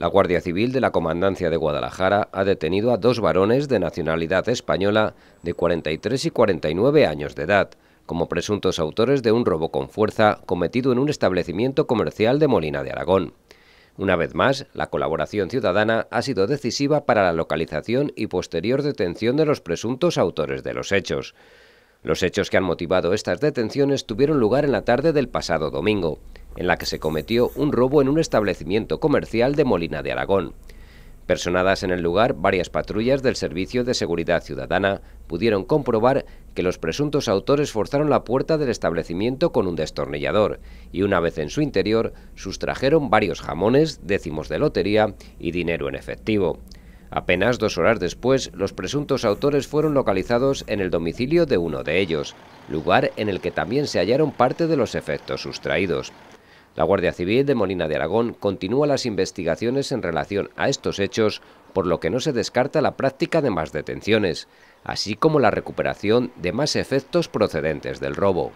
La Guardia Civil de la Comandancia de Guadalajara ha detenido a dos varones de nacionalidad española de 43 y 49 años de edad como presuntos autores de un robo con fuerza cometido en un establecimiento comercial de Molina de Aragón. Una vez más, la colaboración ciudadana ha sido decisiva para la localización y posterior detención de los presuntos autores de los hechos. Los hechos que han motivado estas detenciones tuvieron lugar en la tarde del pasado domingo en la que se cometió un robo en un establecimiento comercial de Molina de Aragón. Personadas en el lugar, varias patrullas del Servicio de Seguridad Ciudadana pudieron comprobar que los presuntos autores forzaron la puerta del establecimiento con un destornillador y una vez en su interior sustrajeron varios jamones, décimos de lotería y dinero en efectivo. Apenas dos horas después, los presuntos autores fueron localizados en el domicilio de uno de ellos, lugar en el que también se hallaron parte de los efectos sustraídos. La Guardia Civil de Molina de Aragón continúa las investigaciones en relación a estos hechos, por lo que no se descarta la práctica de más detenciones, así como la recuperación de más efectos procedentes del robo.